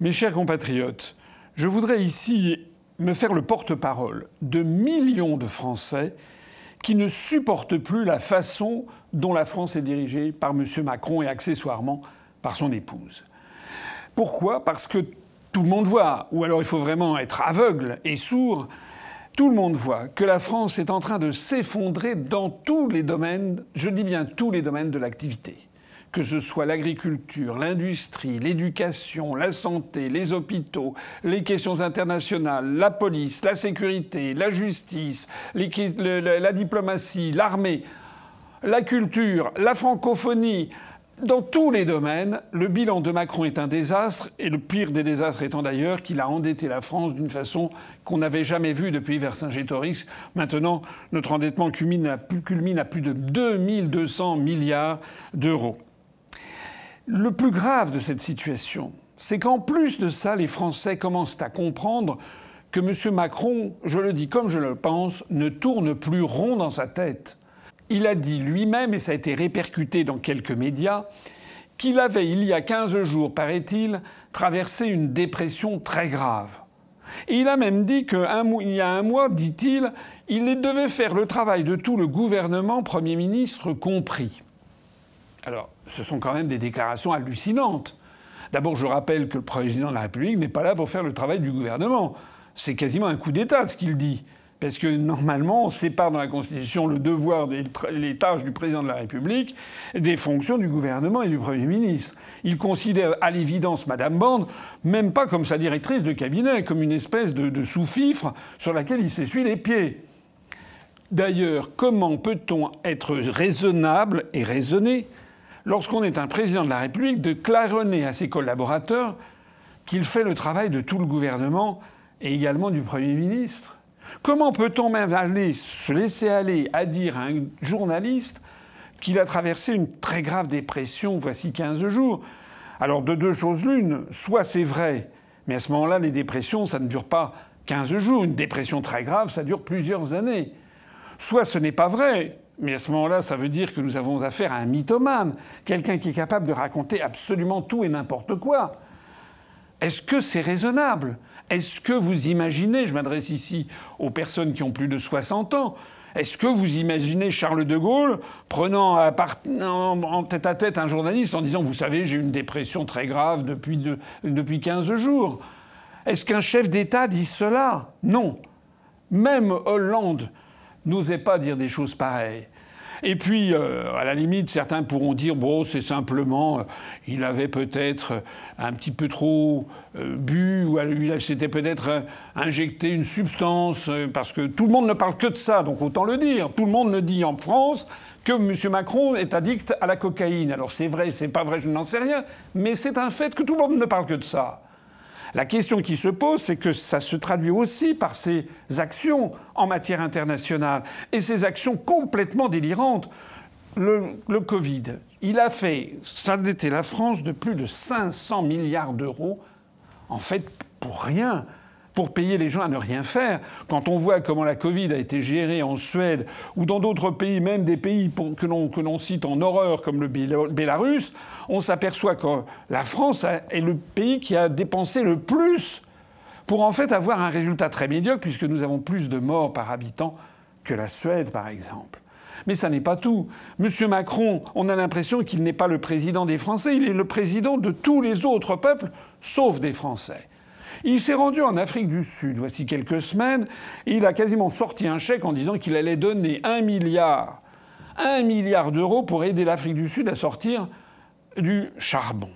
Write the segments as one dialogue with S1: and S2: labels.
S1: Mes chers compatriotes, je voudrais ici me faire le porte-parole de millions de Français qui ne supportent plus la façon dont la France est dirigée par M. Macron et accessoirement par son épouse. Pourquoi Parce que tout le monde voit, ou alors il faut vraiment être aveugle et sourd, tout le monde voit que la France est en train de s'effondrer dans tous les domaines, je dis bien tous les domaines de l'activité que ce soit l'agriculture, l'industrie, l'éducation, la santé, les hôpitaux, les questions internationales, la police, la sécurité, la justice, la, diplomatie, l'armée, la culture, la francophonie, dans tous les domaines, le bilan de Macron est un désastre, et le pire des désastres étant d'ailleurs qu'il a endetté la France d'une façon qu'on n'avait jamais vue depuis Vercingétorix. Maintenant, notre endettement culmine à plus, de 2200 milliards d'euros. Le plus grave de cette situation, c'est qu'en plus de ça, les Français commencent à comprendre que M. Macron, je le dis comme je le pense, ne tourne plus rond dans sa tête. Il a dit lui-même, et ça a été répercuté dans quelques médias, qu'il avait, il y a 15 jours, paraît-il, traversé une dépression très grave. Et il a même dit qu'il y a un mois, dit-il, il devait faire le travail de tout le gouvernement, Premier ministre compris. Alors, ce sont quand même des déclarations hallucinantes. D'abord, je rappelle que le président de la République n'est pas là pour faire le travail du gouvernement. C'est quasiment un coup d'État ce qu'il dit. Parce que normalement, on sépare dans la Constitution le devoir des les tâches du président de la République des fonctions du gouvernement et du Premier ministre. Il considère à l'évidence Madame Borne même pas comme sa directrice de cabinet, comme une espèce de, de sous-fifre sur laquelle il s'essuie les pieds. D'ailleurs, comment peut-on être raisonnable et raisonné lorsqu'on est un président de la République, de claironner à ses collaborateurs qu'il fait le travail de tout le gouvernement et également du Premier ministre Comment peut-on même aller, se laisser aller à dire à un journaliste qu'il a traversé une très grave dépression voici 15 jours Alors de deux choses l'une, soit c'est vrai, mais à ce moment-là, les dépressions, ça ne dure pas 15 jours. Une dépression très grave, ça dure plusieurs années. Soit ce n'est pas vrai, mais à ce moment-là, ça veut dire que nous avons affaire à un mythomane, quelqu'un qui est capable de raconter absolument tout et n'importe quoi. Est-ce que c'est raisonnable Est-ce que vous imaginez, je m'adresse ici aux personnes qui ont plus de 60 ans, est-ce que vous imaginez Charles de Gaulle prenant en tête-à-tête un journaliste en disant Vous savez, j'ai une dépression très grave depuis, depuis 15 jours Est-ce qu'un chef d'État dit cela Non. Même Hollande, n'osait pas dire des choses pareilles. Et puis, euh, à la limite, certains pourront dire bon, c'est simplement, euh, il avait peut-être euh, un petit peu trop bu, ou il s'était peut-être injecté une substance, parce que tout le monde ne parle que de ça, donc autant le dire. Tout le monde ne dit en France que M. Macron est addict à la cocaïne. Alors c'est vrai, c'est pas vrai, je n'en sais rien, mais c'est un fait que tout le monde ne parle que de ça. La question qui se pose, c'est que ça se traduit aussi par ses actions en matière internationale et ses actions complètement délirantes. Le, Covid, il a fait Ça s'endetter la France de plus de 500 milliards d'euros, en fait, pour rien pour payer les gens à ne rien faire. Quand on voit comment la Covid a été gérée en Suède ou dans d'autres pays, même des pays que l'on cite en horreur comme le Bélarus, on s'aperçoit que la France est le pays qui a dépensé le plus pour en fait avoir un résultat très médiocre puisque nous avons plus de morts par habitant que la Suède par exemple. Mais ça n'est pas tout. Monsieur Macron, on a l'impression qu'il n'est pas le président des Français, il est le président de tous les autres peuples, sauf des Français. Il s'est rendu en Afrique du Sud, voici quelques semaines. Et il a quasiment sorti un chèque en disant qu'il allait donner un milliard, un milliard d'euros pour aider l'Afrique du Sud à sortir du charbon.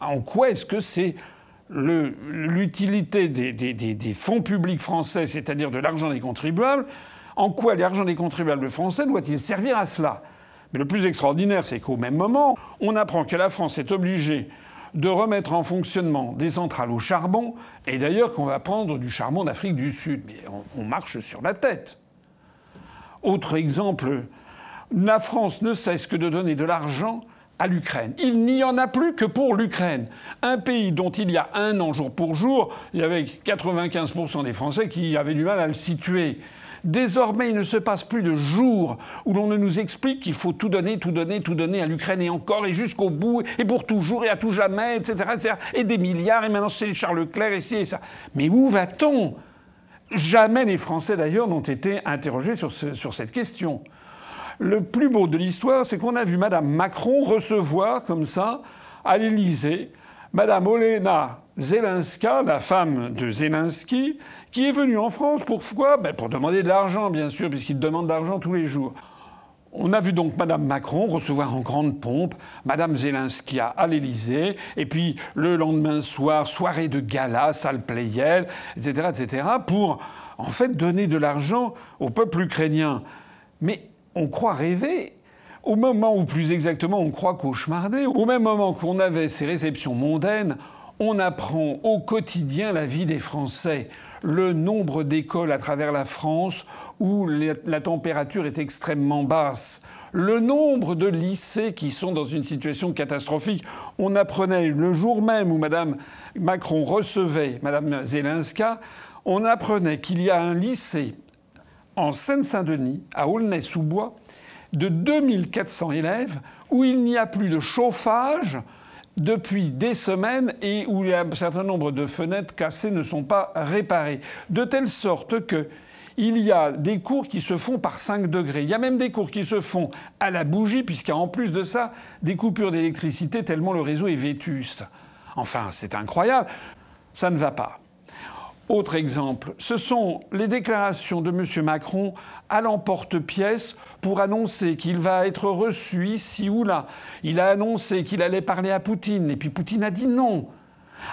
S1: En quoi est-ce que c'est l'utilité des, des, fonds publics français, c'est-à-dire de l'argent des contribuables, en quoi l'argent des contribuables français doit-il servir à cela Mais le plus extraordinaire, c'est qu'au même moment, on apprend que la France est obligée de remettre en fonctionnement des centrales au charbon, et d'ailleurs qu'on va prendre du charbon d'Afrique du Sud. Mais on, marche sur la tête. Autre exemple, la France ne cesse que de donner de l'argent à l'Ukraine. Il n'y en a plus que pour l'Ukraine. Un pays dont il y a un an, jour pour jour, il y avait 95% des Français qui avaient du mal à le situer. Désormais, il ne se passe plus de jour où l'on ne nous explique qu'il faut tout donner, tout donner, tout donner à l'Ukraine et encore et jusqu'au bout et pour toujours et à tout jamais, etc. etc. et des milliards et maintenant c'est Charles Leclerc et ça. Mais où va-t-on Jamais les Français d'ailleurs n'ont été interrogés sur, sur cette question. Le plus beau de l'histoire, c'est qu'on a vu Madame Macron recevoir comme ça à l'Élysée Madame Olena Zelenska, la femme de Zelensky, qui est venue en France pourquoi ben Pour demander de l'argent, bien sûr, puisqu'il demande de l'argent tous les jours. On a vu donc Madame Macron recevoir en grande pompe Madame Zelenska à l'Élysée, et puis le lendemain soir, soirée de gala, salle Playel, etc., etc., pour en fait donner de l'argent au peuple ukrainien. Mais on croit rêver. Au moment où, plus exactement, on croit cauchemarder, au même moment qu'on avait ces réceptions mondaines, on apprend au quotidien la vie des Français le nombre d'écoles à travers la France où la température est extrêmement basse, le nombre de lycées qui sont dans une situation catastrophique. On apprenait le jour même où Mme Macron recevait Mme Zelenska, on apprenait qu'il y a un lycée en Seine-Saint-Denis, à Aulnay-sous-Bois, de 2400 élèves, où il n'y a plus de chauffage, depuis des semaines et où un certain nombre de fenêtres cassées ne sont pas réparées. De telle sorte que il y a des cours qui se font par 5 degrés. Il y a même des cours qui se font à la bougie, puisqu'il y a en plus de ça des coupures d'électricité tellement le réseau est vétuste. Enfin, c'est incroyable. Ça ne va pas. Autre exemple, ce sont les déclarations de M. Macron à l'emporte-pièce pour annoncer qu'il va être reçu ici ou là. Il a annoncé qu'il allait parler à Poutine, et puis Poutine a dit non.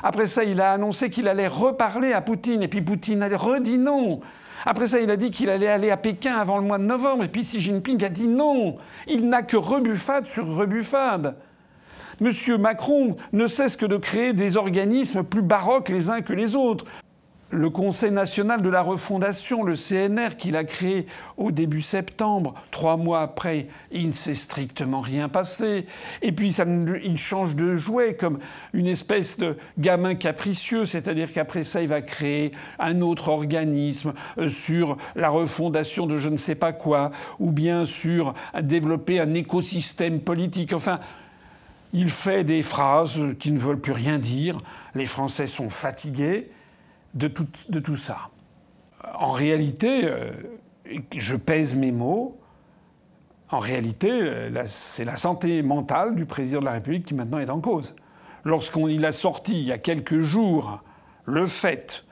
S1: Après ça, il a annoncé qu'il allait reparler à Poutine, et puis Poutine a redit non. Après ça, il a dit qu'il allait aller à Pékin avant le mois de novembre, et puis Xi Jinping a dit non. Il n'a que rebuffade sur rebuffade. Monsieur Macron ne cesse que de créer des organismes plus baroques les uns que les autres le Conseil national de la refondation, le CNR, qu'il a créé au début septembre, trois mois après, il ne s'est strictement rien passé. Et puis il change de jouet comme une espèce de gamin capricieux, c'est-à-dire qu'après ça, il va créer un autre organisme euh, sur la refondation de je ne sais pas quoi, ou bien sur développer un écosystème politique. Enfin, il fait des phrases qui ne veulent plus rien dire. Les Français sont fatigués de tout, ça. En réalité, euh, je pèse mes mots, en réalité, euh, c'est la santé mentale du président de la République qui maintenant est en cause. Lorsqu'il a sorti il y a quelques jours le fait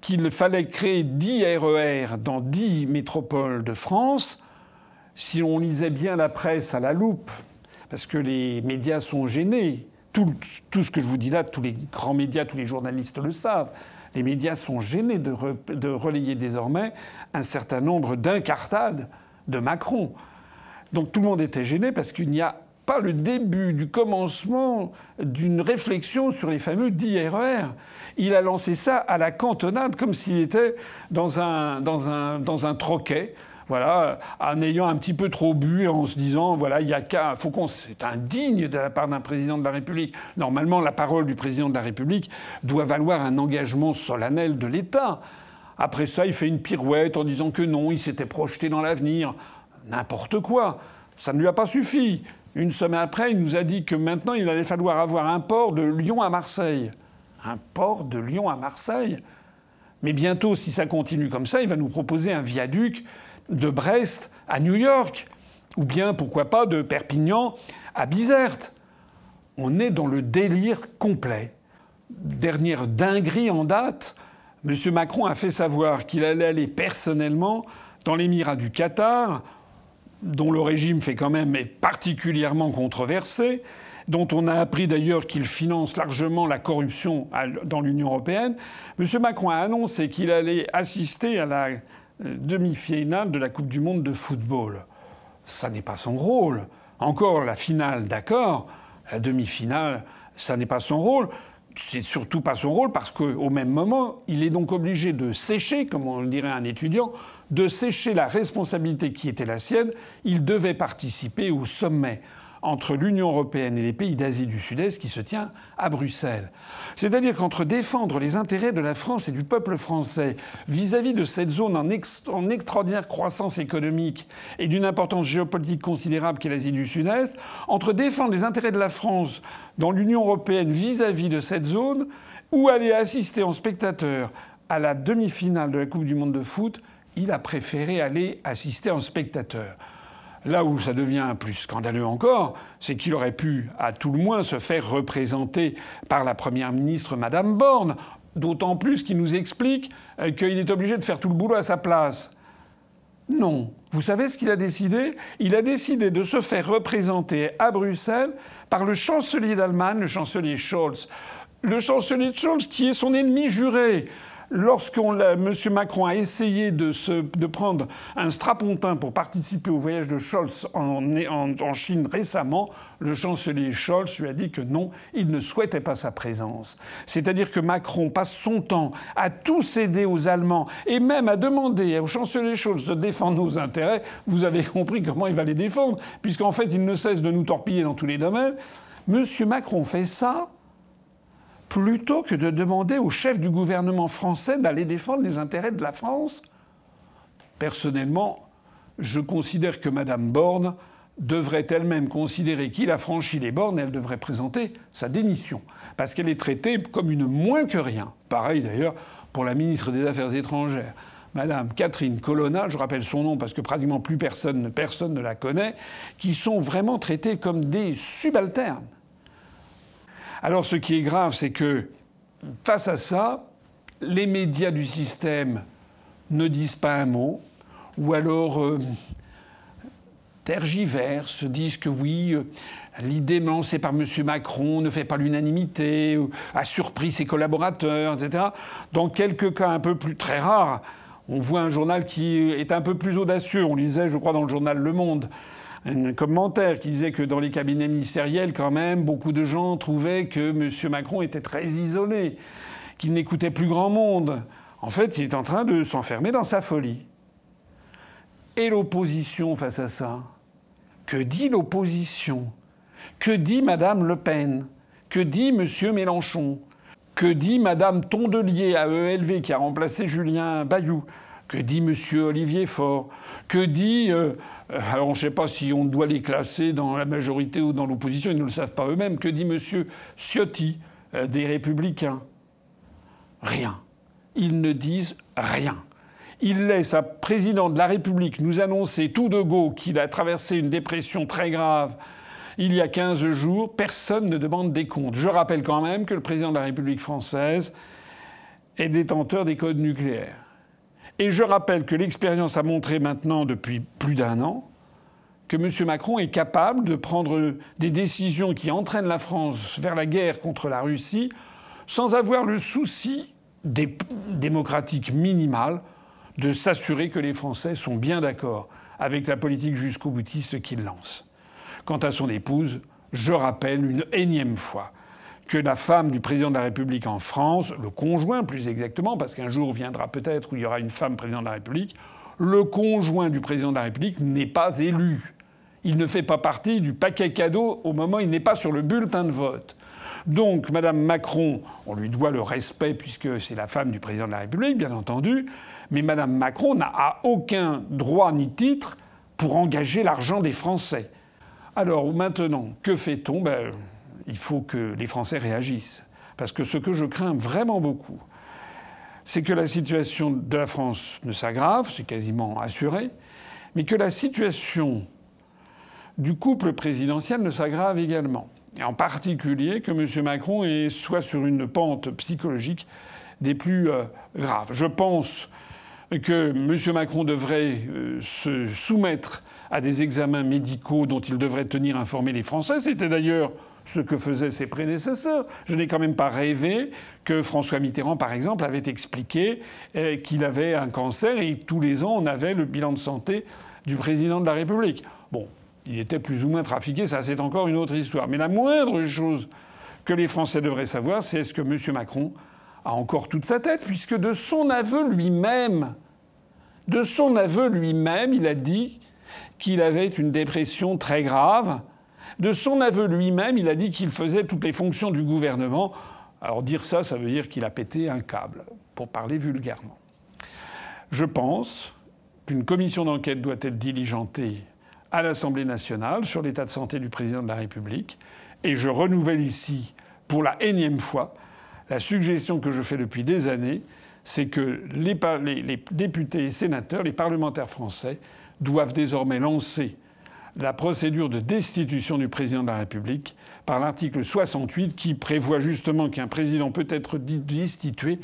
S1: qu'il fallait créer 10 RER dans 10 métropoles de France, si on lisait bien la presse à la loupe, parce que les médias sont gênés, tout ce que je vous dis là, tous les grands médias, tous les journalistes le savent, les médias sont gênés de, relayer désormais un certain nombre d'incartades de Macron. Donc tout le monde était gêné parce qu'il n'y a pas le début du commencement d'une réflexion sur les fameux DRR. Il a lancé ça à la cantonade comme s'il était dans un troquet voilà, euh, en ayant un petit peu trop bu et en se disant, voilà, il y a qu'à, faut qu'on, c'est indigne de la part d'un président de la République. Normalement, la parole du président de la République doit valoir un engagement solennel de l'État. Après ça, il fait une pirouette en disant que non, il s'était projeté dans l'avenir. N'importe quoi. Ça ne lui a pas suffi. Une semaine après, il nous a dit que maintenant, il allait falloir avoir un port de Lyon à Marseille. Un port de Lyon à Marseille. Mais bientôt, si ça continue comme ça, il va nous proposer un viaduc de Brest à New York, ou bien pourquoi pas de Perpignan à Bizerte. On est dans le délire complet. Dernière dinguerie en date, M. Macron a fait savoir qu'il allait aller personnellement dans l'émirat du Qatar, dont le régime fait quand même est particulièrement controversé, dont on a appris d'ailleurs qu'il finance largement la corruption dans l'Union européenne. M. Macron a annoncé qu'il allait assister à la demi-finale de la Coupe du Monde de football. Ça n'est pas son rôle. Encore la finale, d'accord. La demi-finale, ça n'est pas son rôle. C'est surtout pas son rôle parce qu'au même moment, il est donc obligé de sécher, comme on le dirait un étudiant, de sécher la responsabilité qui était la sienne. Il devait participer au sommet entre l'Union européenne et les pays d'Asie du Sud-Est qui se tient à Bruxelles. C'est-à-dire qu'entre défendre les intérêts de la France et du peuple français vis-à-vis de cette zone en, extraordinaire croissance économique et d'une importance géopolitique considérable qu'est l'Asie du Sud-Est, entre défendre les intérêts de la France dans l'Union européenne vis-à-vis -vis de cette zone, ou aller assister en spectateur à la demi-finale de la Coupe du Monde de foot, il a préféré aller assister en spectateur. Là où ça devient plus scandaleux encore, c'est qu'il aurait pu, à tout le moins, se faire représenter par la Première ministre, Madame Borne, d'autant plus qu'il nous explique euh, qu'il est obligé de faire tout le boulot à sa place. Non. Vous savez ce qu'il a décidé Il a décidé de se faire représenter à Bruxelles par le chancelier d'Allemagne, le chancelier Scholz. Le chancelier Scholz qui est son ennemi juré. Lorsque M. Macron a essayé de, prendre un strapontin pour participer au voyage de Scholz en, Chine récemment, le chancelier Scholz lui a dit que non, il ne souhaitait pas sa présence. C'est-à-dire que Macron passe son temps à tout céder aux Allemands et même à demander au chancelier Scholz de défendre nos intérêts. Vous avez compris comment il va les défendre, puisqu'en fait, il ne cesse de nous torpiller dans tous les domaines. Monsieur Macron fait ça plutôt que de demander au chef du gouvernement français d'aller défendre les intérêts de la France. Personnellement, je considère que Mme Borne devrait elle-même considérer qu'il a franchi les bornes, elle devrait présenter sa démission, parce qu'elle est traitée comme une moins que rien. Pareil d'ailleurs pour la ministre des Affaires étrangères. Madame Catherine Colonna, je rappelle son nom parce que pratiquement plus personne, personne ne la connaît, qui sont vraiment traitées comme des subalternes. Alors ce qui est grave, c'est que face à ça, les médias du système ne disent pas un mot, ou alors euh, tergiversent, disent que oui, euh, l'idée lancée par M. Macron ne fait pas l'unanimité, a surpris ses collaborateurs, etc. Dans quelques cas un peu plus très rares, on voit un journal qui est un peu plus audacieux. On lisait, je crois, dans le journal Le Monde, un commentaire qui disait que dans les cabinets ministériels, quand même, beaucoup de gens trouvaient que M. Macron était très isolé, qu'il n'écoutait plus grand monde. En fait, il est en train de s'enfermer dans sa folie. Et l'opposition face à ça Que dit l'opposition Que dit Madame Le Pen Que dit M. Mélenchon Que dit Mme Tondelier à ELV qui a remplacé Julien Bayou Que dit M. Olivier Faure Que dit euh, euh, alors on ne sait pas si on doit les classer dans la majorité ou dans l'opposition, ils ne le savent pas eux-mêmes. Que dit M. Ciotti euh, des Républicains Rien. Ils ne disent rien. Il laisse à président de la République nous annoncer tout de go qu'il a traversé une dépression très grave il y a 15 jours. Personne ne demande des comptes. Je rappelle quand même que le président de la République française est détenteur des codes nucléaires. Et je rappelle que l'expérience a montré maintenant depuis plus d'un an que M. Macron est capable de prendre des décisions qui entraînent la France vers la guerre contre la Russie sans avoir le souci démocratique minimal de s'assurer que les Français sont bien d'accord avec la politique jusqu'au boutiste qu'il lance. Quant à son épouse, je rappelle une énième fois que la femme du président de la République en France, le conjoint plus exactement, parce qu'un jour viendra peut-être où il y aura une femme président de la République, le conjoint du président de la République n'est pas élu. Il ne fait pas partie du paquet cadeau au moment où il n'est pas sur le bulletin de vote. Donc, Madame Macron, on lui doit le respect puisque c'est la femme du président de la République, bien entendu, mais Madame Macron n'a aucun droit ni titre pour engager l'argent des Français. Alors maintenant, que fait-on ben, il faut que les Français réagissent. Parce que ce que je crains vraiment beaucoup, c'est que la situation de la France ne s'aggrave, c'est quasiment assuré, mais que la situation du couple présidentiel ne s'aggrave également. Et en particulier que M. Macron soit sur une pente psychologique des plus euh, graves. Je pense que M. Macron devrait euh, se soumettre à des examens médicaux dont il devrait tenir informés les Français. C'était d'ailleurs ce que faisaient ses prédécesseurs. Je n'ai quand même pas rêvé que François Mitterrand, par exemple, avait expliqué euh, qu'il avait un cancer et tous les ans on avait le bilan de santé du président de la République. Bon, il était plus ou moins trafiqué, ça c'est encore une autre histoire. Mais la moindre chose que les Français devraient savoir, c'est est-ce que M. Macron a encore toute sa tête, puisque de son aveu lui-même, de son aveu lui-même, il a dit qu'il avait une dépression très grave. De son aveu lui-même, il a dit qu'il faisait toutes les fonctions du gouvernement. Alors dire ça, ça veut dire qu'il a pété un câble, pour parler vulgairement. Je pense qu'une commission d'enquête doit être diligentée à l'Assemblée nationale sur l'état de santé du président de la République. Et je renouvelle ici, pour la énième fois, la suggestion que je fais depuis des années, c'est que les, les députés et sénateurs, les parlementaires français, doivent désormais lancer la procédure de destitution du président de la République par l'article 68 qui prévoit justement qu'un président peut être destitué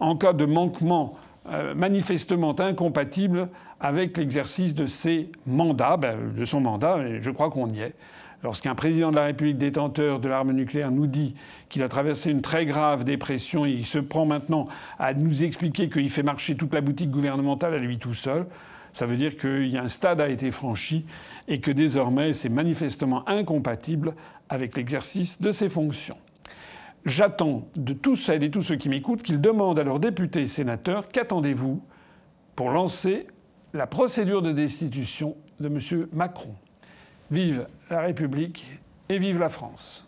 S1: en cas de manquement euh, manifestement incompatible avec l'exercice de ses mandats, ben, de son mandat, et je crois qu'on y est. Lorsqu'un président de la République détenteur de l'arme nucléaire nous dit qu'il a traversé une très grave dépression et il se prend maintenant à nous expliquer qu'il fait marcher toute la boutique gouvernementale à lui tout seul, ça veut dire qu'il y a un stade a été franchi et que désormais c'est manifestement incompatible avec l'exercice de ses fonctions. J'attends de tous celles et tous ceux qui m'écoutent qu'ils demandent à leurs députés et sénateurs qu'attendez-vous pour lancer la procédure de destitution de M. Macron. Vive la République et vive la France.